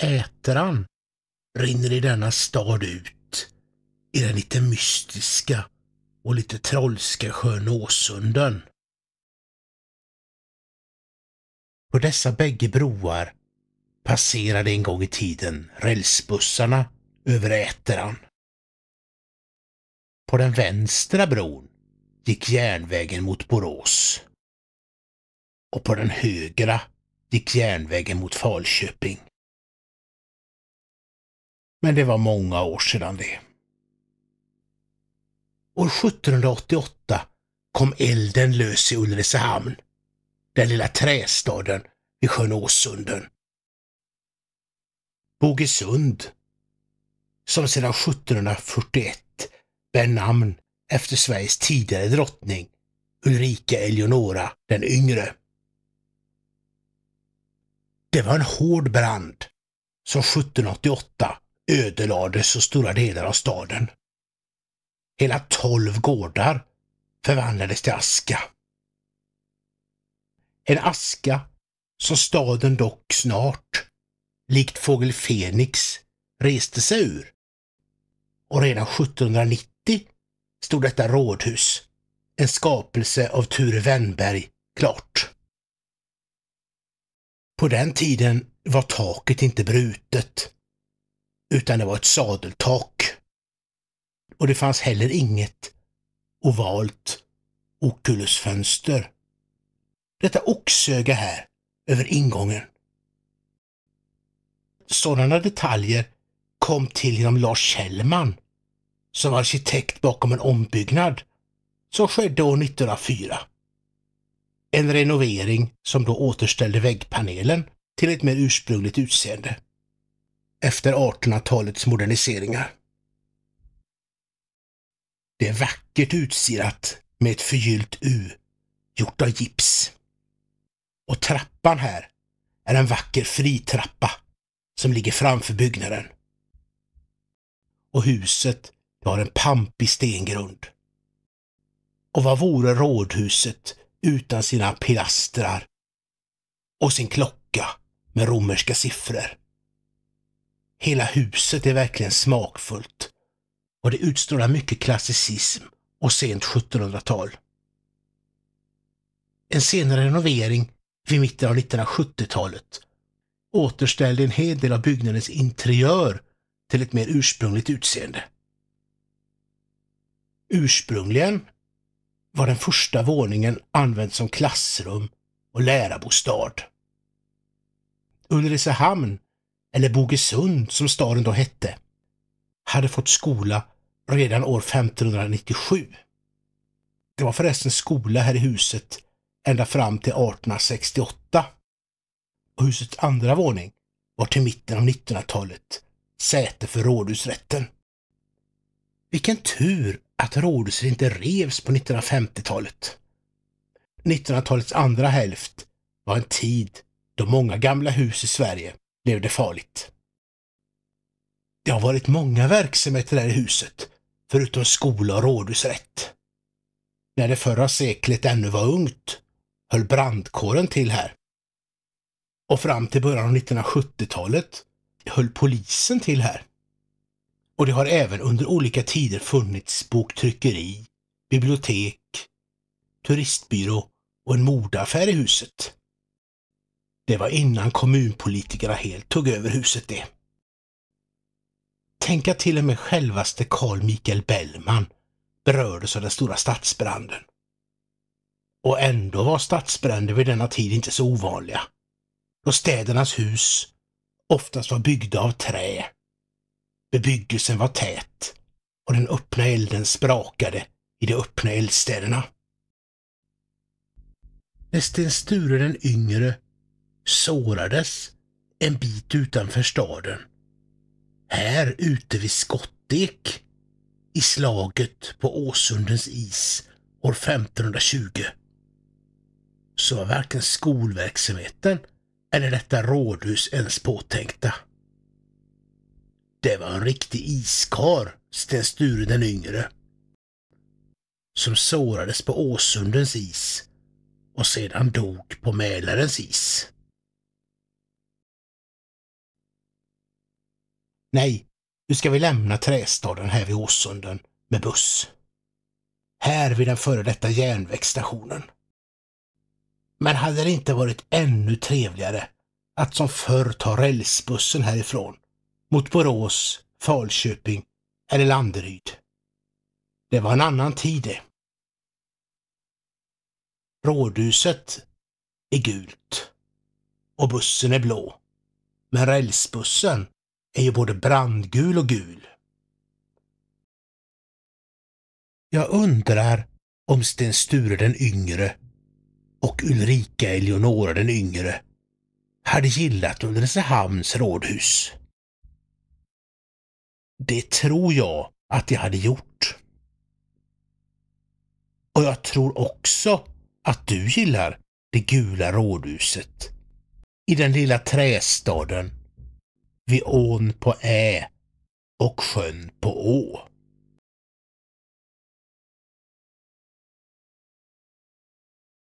Ätran rinner i denna stad ut i den lite mystiska och lite trollska sjön Åsunden. På dessa bägge broar passerade en gång i tiden rälsbussarna över Ätran. På den vänstra bron gick järnvägen mot Borås. Och på den högra gick järnvägen mot Falköping. Men det var många år sedan det. År 1788 kom elden lös i Ulricehamn, den lilla trästaden vid sjön Åsunden. Bogesund, som sedan 1741 bär namn efter Sveriges tidigare drottning Ulrika Eleonora den yngre. Det var en hård brand som 1788 ödelades så stora delar av staden. Hela tolv gårdar förvandlades till aska. En aska som staden dock snart, likt fågel Fenix, reste sig ur. Och redan 1790 stod detta rådhus, en skapelse av Ture Wennberg, klart. På den tiden var taket inte brutet utan det var ett sadeltak. Och det fanns heller inget ovalt okulusfönster. Detta oxöga här över ingången. Sådana detaljer kom till genom Lars Kjellman som arkitekt bakom en ombyggnad som skedde år 1904. En renovering som då återställde väggpanelen till ett mer ursprungligt utseende efter 1800-talets moderniseringar. Det är vackert utsirat med ett förgyllt U gjort av gips. Och trappan här är en vacker fritrappa som ligger framför byggnaden. Och huset har en pampig stengrund. Och vad vore rådhuset utan sina pilastrar och sin klocka med romerska siffror? Hela huset är verkligen smakfullt och det utstrålar mycket klassicism och sent 1700-tal. En senare renovering vid mitten av 1970-talet återställde en hel del av byggnadens interiör till ett mer ursprungligt utseende. Ursprungligen var den första våningen använd som klassrum och lärarbostad. Ulricehamn eller Bogesund som staden då hette, hade fått skola redan år 1597. Det var förresten skola här i huset ända fram till 1868. Och husets andra våning var till mitten av 1900-talet säte för rådhusrätten. Vilken tur att rådhuset inte revs på 1950-talet. 1900-talets andra hälft var en tid då många gamla hus i Sverige blev det farligt. Det har varit många verksamheter där i huset, förutom skola och rådhusrätt. När det förra seklet ännu var ungt höll brandkåren till här. Och fram till början av 1970-talet höll polisen till här. Och det har även under olika tider funnits boktryckeri, bibliotek, turistbyrå och en modeaffär i huset. Det var innan kommunpolitikerna helt tog över huset det. Tänk att till och med självaste Carl Michael Bellman berördes av den stora stadsbranden. Och ändå var stadsbränder vid denna tid inte så ovanliga, då städernas hus oftast var byggda av trä. Bebyggelsen var tät och den öppna elden sprakade i de öppna eldstäderna. När Sten Sture den yngre sårades en bit utanför staden. Här ute vid Skottek i slaget på Åsundens is år 1520. Så var varken skolverksamheten eller detta rådhus ens påtänkta. Det var en riktig iskar, Sten Sture den yngre, som sårades på Åsundens is och sedan dog på Mälarens is. Nej, nu ska vi lämna trästaden här vid Åsunden med buss. Här vid den före detta järnvägsstationen. Men hade det inte varit ännu trevligare att som förr ta rälsbussen härifrån mot Borås, Falköping eller Landeryd? Det var en annan tid det. Rådhuset är gult och bussen är blå. Men rälsbussen är ju både brandgul och gul. Jag undrar om Sten Sture den yngre och Ulrika Eleonora den yngre hade gillat Ulricehamns rådhus. Det tror jag att de hade gjort. Och jag tror också att du gillar det gula rådhuset i den lilla trästaden vid ån på Ä och sjön på Å.